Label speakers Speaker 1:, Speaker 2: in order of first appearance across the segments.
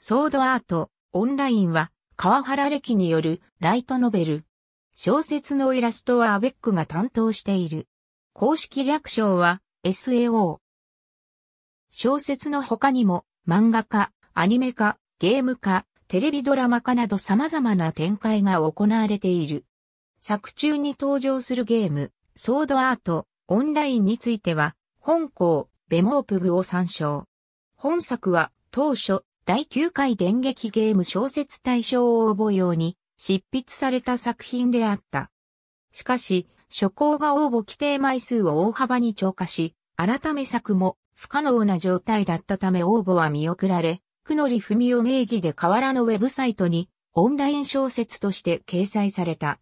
Speaker 1: ソードアート、オンラインは、川原歴によるライトノベル。小説のイラストはアベックが担当している。公式略称は SAO。小説の他にも、漫画化、アニメ化、ゲーム化、テレビドラマ化など様々な展開が行われている。作中に登場するゲーム、ソードアート、オンラインについては、本校、ベモープグを参照。本作は当初、第9回電撃ゲーム小説大賞応募用に執筆された作品であった。しかし、初稿が応募規定枚数を大幅に超過し、改め作も不可能な状態だったため応募は見送られ、くのりふみお名義で河原のウェブサイトにオンライン小説として掲載された。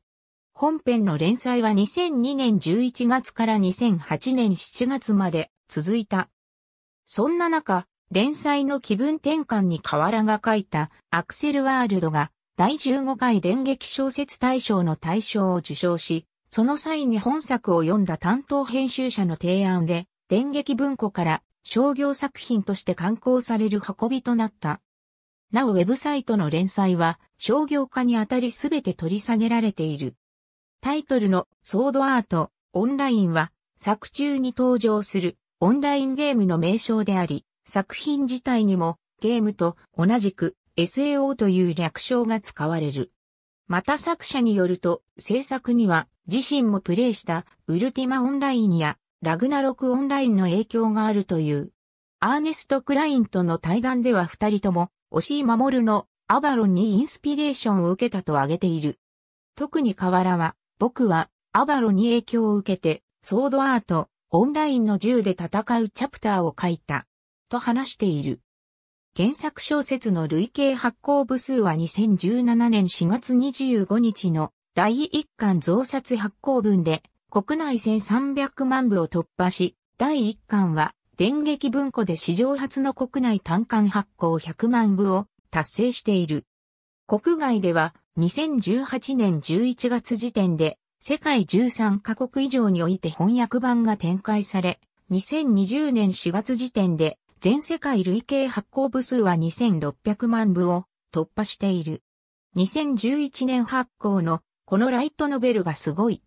Speaker 1: 本編の連載は2002年11月から2008年7月まで続いた。そんな中、連載の気分転換に河原が書いたアクセルワールドが第15回電撃小説大賞の大賞を受賞し、その際に本作を読んだ担当編集者の提案で、電撃文庫から商業作品として刊行される運びとなった。なおウェブサイトの連載は商業化にあたりすべて取り下げられている。タイトルのソードアートオンラインは作中に登場するオンラインゲームの名称であり、作品自体にもゲームと同じく SAO という略称が使われる。また作者によると制作には自身もプレイしたウルティマオンラインやラグナロクオンラインの影響があるという。アーネスト・クラインとの対談では二人とも、押井守のアバロンにインスピレーションを受けたと挙げている。特に河原は、僕はアバロンに影響を受けて、ソードアート、オンラインの銃で戦うチャプターを書いた。と話している。原作小説の累計発行部数は2017年4月25日の第1巻増刷発行分で国内1300万部を突破し、第1巻は電撃文庫で史上初の国内単巻発行100万部を達成している。国外では2018年11月時点で世界13カ国以上において翻訳版が展開され、2020年4月時点で全世界累計発行部数は2600万部を突破している。2011年発行のこのライトノベルがすごい。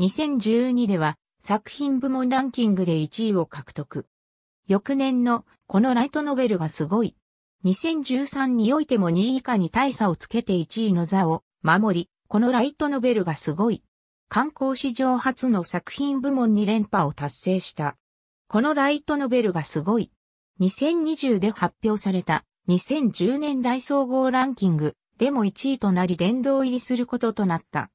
Speaker 1: 2012では作品部門ランキングで1位を獲得。翌年のこのライトノベルがすごい。2013においても2位以下に大差をつけて1位の座を守り、このライトノベルがすごい。観光史上初の作品部門に連覇を達成した。このライトノベルがすごい。2020で発表された2010年代総合ランキングでも1位となり殿堂入りすることとなった。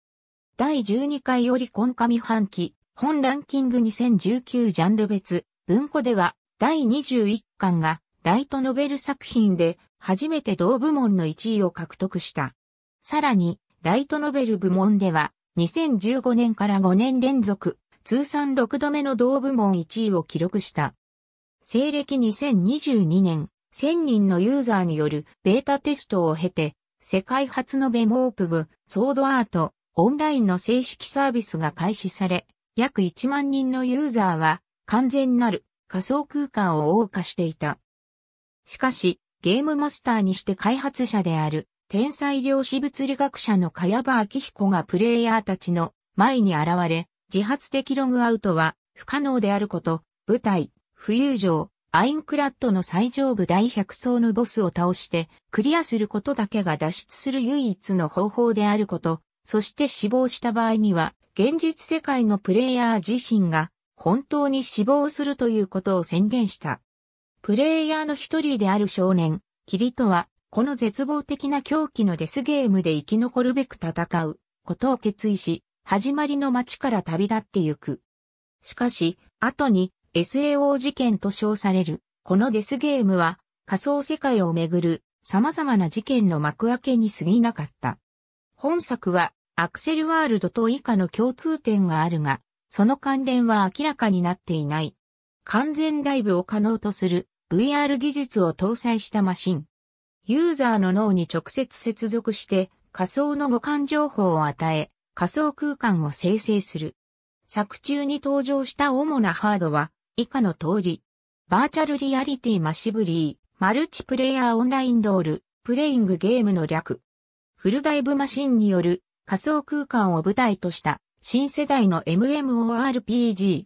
Speaker 1: 第12回よりコン上半期本ランキング2019ジャンル別文庫では第21巻がライトノベル作品で初めて同部門の1位を獲得した。さらにライトノベル部門では2015年から5年連続通算6度目の同部門1位を記録した。西暦2022年、1000人のユーザーによるベータテストを経て、世界初のベモープグ、ソードアート、オンラインの正式サービスが開始され、約1万人のユーザーは完全なる仮想空間を謳歌していた。しかし、ゲームマスターにして開発者である、天才量子物理学者の茅場明彦がプレイヤーたちの前に現れ、自発的ログアウトは不可能であること、舞台、浮遊城、アインクラッドの最上部第100層のボスを倒して、クリアすることだけが脱出する唯一の方法であること、そして死亡した場合には、現実世界のプレイヤー自身が、本当に死亡するということを宣言した。プレイヤーの一人である少年、キリトは、この絶望的な狂気のデスゲームで生き残るべく戦うことを決意し、始まりの街から旅立ってゆく。しかし、後に SAO 事件と称される、このデスゲームは仮想世界をめぐる様々な事件の幕開けに過ぎなかった。本作はアクセルワールドと以下の共通点があるが、その関連は明らかになっていない。完全ライブを可能とする VR 技術を搭載したマシン。ユーザーの脳に直接接続して仮想の互換情報を与え、仮想空間を生成する。作中に登場した主なハードは、以下の通り。バーチャルリアリティマシブリー、マルチプレイヤーオンラインロール、プレイングゲームの略。フルダイブマシンによる仮想空間を舞台とした新世代の MMORPG。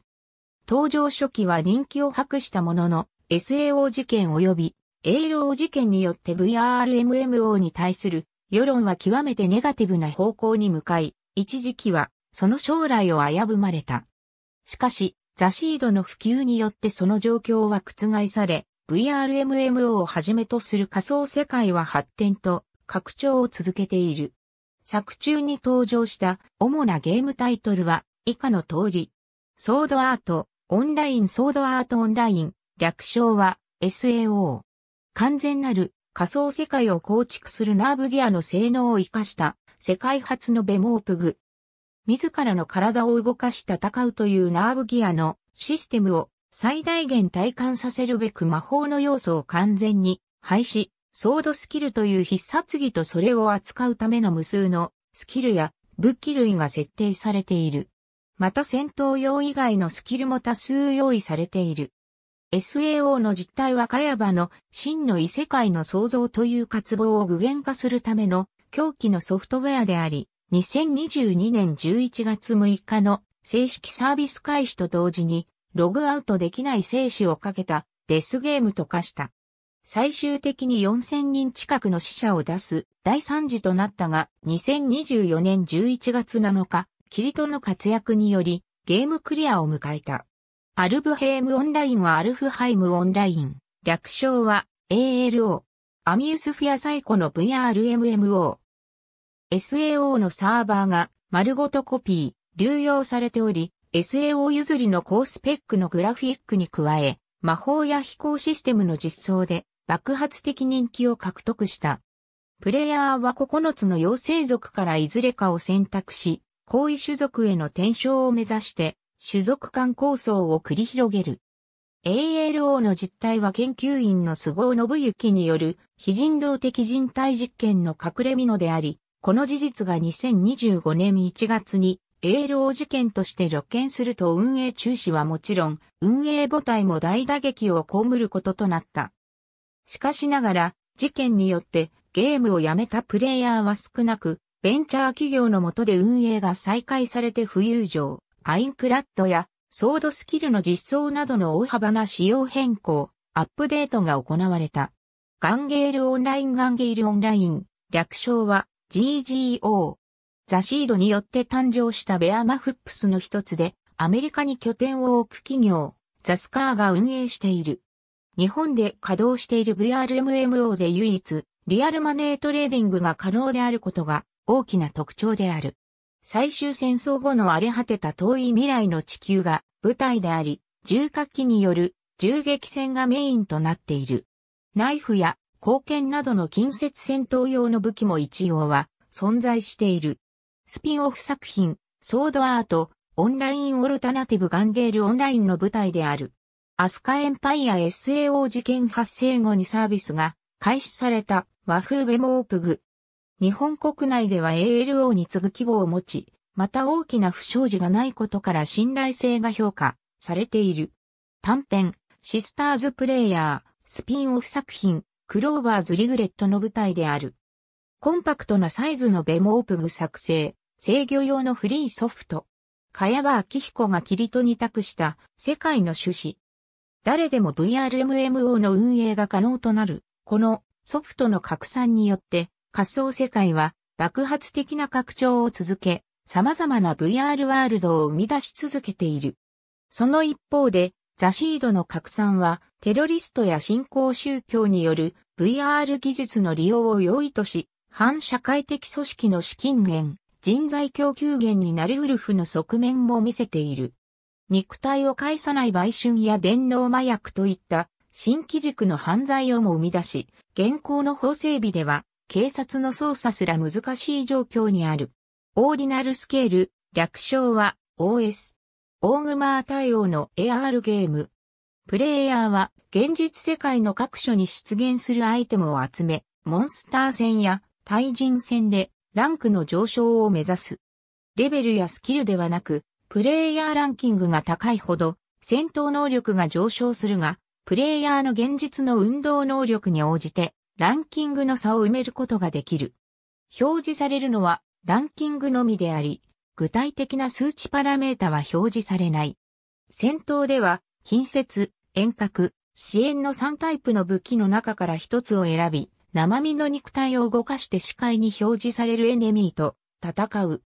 Speaker 1: 登場初期は人気を博したものの SAO 事件及び A o 事件によって VRMMO に対する世論は極めてネガティブな方向に向かい、一時期はその将来を危ぶまれた。しかし、ザシードの普及によってその状況は覆され、VRMMO をはじめとする仮想世界は発展と拡張を続けている。作中に登場した主なゲームタイトルは以下の通り。ソードアート、オンラインソードアートオンライン、略称は SAO。完全なる仮想世界を構築するナーブギアの性能を活かした世界初のベモープグ。自らの体を動かし戦うというナーブギアのシステムを最大限体感させるべく魔法の要素を完全に廃止、ソードスキルという必殺技とそれを扱うための無数のスキルや武器類が設定されている。また戦闘用以外のスキルも多数用意されている。SAO の実態はカヤバの真の異世界の創造という渇望を具現化するための狂気のソフトウェアであり、2022年11月6日の正式サービス開始と同時に、ログアウトできない生死をかけたデスゲームと化した。最終的に4000人近くの死者を出す大惨事となったが、2024年11月7日、キリトの活躍により、ゲームクリアを迎えた。アルブヘイムオンラインはアルフハイムオンライン、略称は ALO。アミュースフィア最古の VRMMO。SAO のサーバーが丸ごとコピー、流用されており、SAO 譲りの高スペックのグラフィックに加え、魔法や飛行システムの実装で爆発的人気を獲得した。プレイヤーは9つの妖精族からいずれかを選択し、後位種族への転生を目指して、種族間構想を繰り広げる。ALO の実態は研究員の菅生信之による非人道的人体実験の隠れ蓑のであり、この事実が2025年1月に、ル労事件として露見すると運営中止はもちろん、運営母体も大打撃を被ることとなった。しかしながら、事件によってゲームをやめたプレイヤーは少なく、ベンチャー企業の下で運営が再開されて浮遊場、アインクラッドやソードスキルの実装などの大幅な仕様変更、アップデートが行われた。ガンゲールオンラインガンゲールオンライン、略称は GGO。ザシードによって誕生したベアマフップスの一つで、アメリカに拠点を置く企業、ザスカーが運営している。日本で稼働している VRMMO で唯一、リアルマネートレーディングが可能であることが大きな特徴である。最終戦争後の荒れ果てた遠い未来の地球が舞台であり、重火器による銃撃戦がメインとなっている。ナイフや貢献などの近接戦闘用の武器も一応は存在している。スピンオフ作品、ソードアート、オンラインオルタナティブガンゲールオンラインの舞台である。アスカエンパイア SAO 事件発生後にサービスが開始された和風ベモープグ。日本国内では ALO に次ぐ規模を持ち、また大きな不祥事がないことから信頼性が評価されている。短編、シスターズプレイヤー、スピンオフ作品、クローバーズリグレットの舞台である。コンパクトなサイズのベモープグ作成、制御用のフリーソフト。茅場明彦がキリトに託した世界の趣旨。誰でも VRMMO の運営が可能となる。このソフトの拡散によって仮想世界は爆発的な拡張を続け、様々な VR ワールドを生み出し続けている。その一方でザシードの拡散は、テロリストや新興宗教による VR 技術の利用を良いとし、反社会的組織の資金源、人材供給源になりうる負の側面も見せている。肉体を介さない売春や電脳麻薬といった新機軸の犯罪をも生み出し、現行の法整備では警察の捜査すら難しい状況にある。オーディナルスケール、略称は OS。オーグマー対応の AR ゲーム。プレイヤーは現実世界の各所に出現するアイテムを集め、モンスター戦や対人戦でランクの上昇を目指す。レベルやスキルではなく、プレイヤーランキングが高いほど戦闘能力が上昇するが、プレイヤーの現実の運動能力に応じてランキングの差を埋めることができる。表示されるのはランキングのみであり、具体的な数値パラメータは表示されない。戦闘では、近接、遠隔、支援の3タイプの武器の中から一つを選び、生身の肉体を動かして視界に表示されるエネミーと戦う。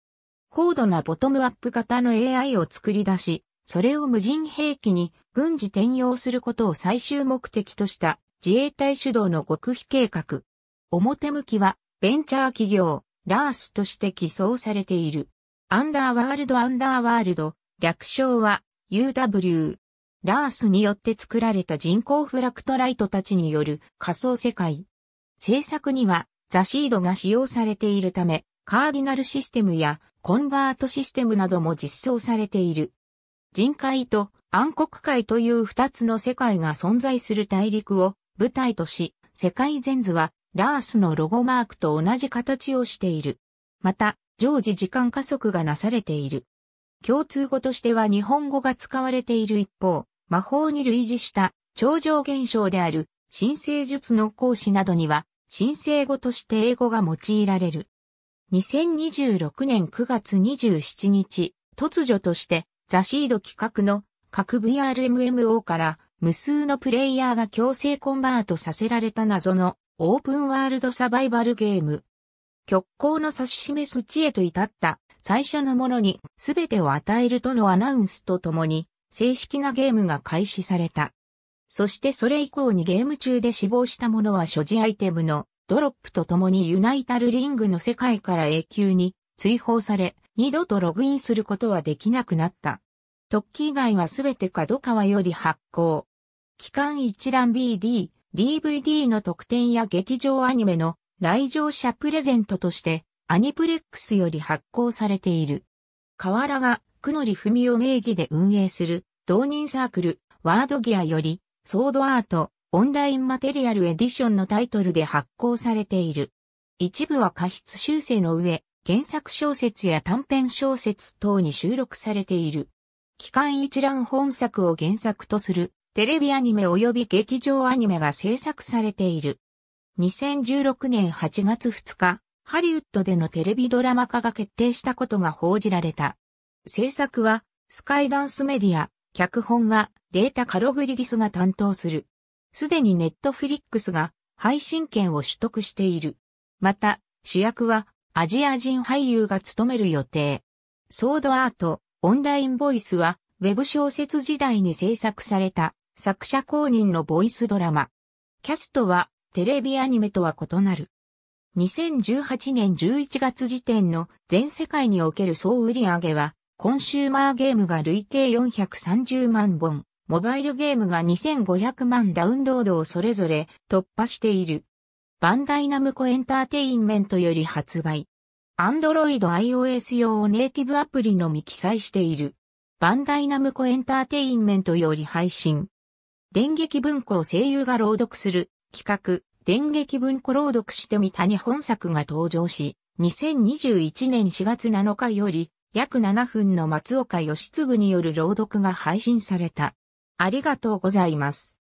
Speaker 1: 高度なボトムアップ型の AI を作り出し、それを無人兵器に軍事転用することを最終目的とした自衛隊主導の極秘計画。表向きはベンチャー企業、ラースとして起草されている。アンダーワールドアンダーワールド、略称は UW。ラースによって作られた人工フラクトライトたちによる仮想世界。制作にはザシードが使用されているため、カーディナルシステムやコンバートシステムなども実装されている。人海と暗黒海という二つの世界が存在する大陸を舞台とし、世界全図はラースのロゴマークと同じ形をしている。また、常時時間加速がなされている。共通語としては日本語が使われている一方、魔法に類似した超常現象である神聖術の講師などには神聖語として英語が用いられる。2026年9月27日、突如としてザシード企画の各 VRMMO から無数のプレイヤーが強制コンバートさせられた謎のオープンワールドサバイバルゲーム極光の指し示す地へと至った最初のものに全てを与えるとのアナウンスとともに正式なゲームが開始された。そしてそれ以降にゲーム中で死亡した者は所持アイテムのドロップとともにユナイタルリングの世界から永久に追放され、二度とログインすることはできなくなった。特記以外はすべて角川より発行。期間一覧 BD、DVD の特典や劇場アニメの来場者プレゼントとして、アニプレックスより発行されている。河原が、りふ文を名義で運営する、同人サークル、ワードギアより、ソードアート、オンラインマテリアルエディションのタイトルで発行されている。一部は過失修正の上、原作小説や短編小説等に収録されている。期間一覧本作を原作とする、テレビアニメ及び劇場アニメが制作されている。2016年8月2日、ハリウッドでのテレビドラマ化が決定したことが報じられた。制作は、スカイダンスメディア、脚本は、データ・カログリギスが担当する。すでにネットフリックスが、配信権を取得している。また、主役は、アジア人俳優が務める予定。ソードアート、オンラインボイスは、ウェブ小説時代に制作された、作者公認のボイスドラマ。キャストは、テレビアニメとは異なる。2018年11月時点の全世界における総売上は、コンシューマーゲームが累計430万本、モバイルゲームが2500万ダウンロードをそれぞれ突破している。バンダイナムコエンターテインメントより発売。アンドロイド iOS 用をネイティブアプリのみ記載している。バンダイナムコエンターテインメントより配信。電撃文庫を声優が朗読する企画、電撃文庫朗読してみたに本作が登場し、2021年4月7日より、約7分の松岡義嗣による朗読が配信された。ありがとうございます。